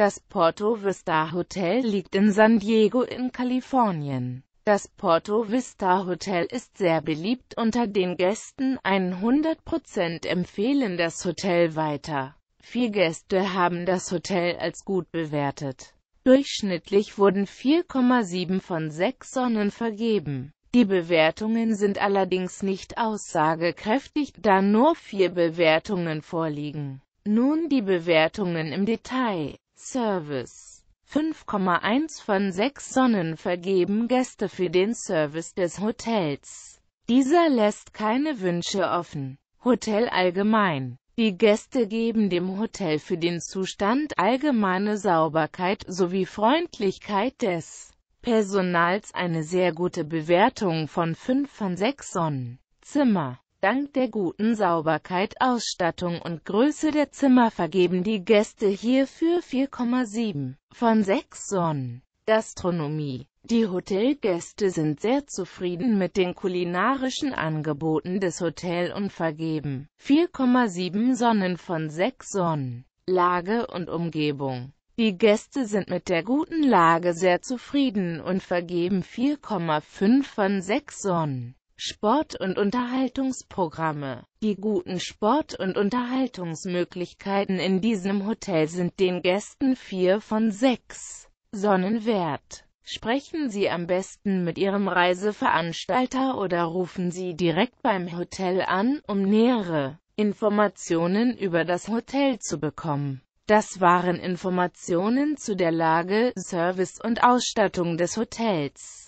Das Porto Vista Hotel liegt in San Diego in Kalifornien. Das Porto Vista Hotel ist sehr beliebt unter den Gästen, 100% empfehlen das Hotel weiter. Vier Gäste haben das Hotel als gut bewertet. Durchschnittlich wurden 4,7 von 6 Sonnen vergeben. Die Bewertungen sind allerdings nicht aussagekräftig, da nur vier Bewertungen vorliegen. Nun die Bewertungen im Detail. Service. 5,1 von 6 Sonnen vergeben Gäste für den Service des Hotels. Dieser lässt keine Wünsche offen. Hotel allgemein. Die Gäste geben dem Hotel für den Zustand allgemeine Sauberkeit sowie Freundlichkeit des Personals eine sehr gute Bewertung von 5 von 6 Sonnen. Zimmer Dank der guten Sauberkeit, Ausstattung und Größe der Zimmer vergeben die Gäste hierfür 4,7 von 6 Sonnen. Gastronomie Die Hotelgäste sind sehr zufrieden mit den kulinarischen Angeboten des Hotels und vergeben 4,7 Sonnen von 6 Sonnen. Lage und Umgebung die Gäste sind mit der guten Lage sehr zufrieden und vergeben 4,5 von 6 Sonnen. Sport- und Unterhaltungsprogramme. Die guten Sport- und Unterhaltungsmöglichkeiten in diesem Hotel sind den Gästen vier von sechs Sonnen wert. Sprechen Sie am besten mit Ihrem Reiseveranstalter oder rufen Sie direkt beim Hotel an, um nähere Informationen über das Hotel zu bekommen. Das waren Informationen zu der Lage, Service und Ausstattung des Hotels.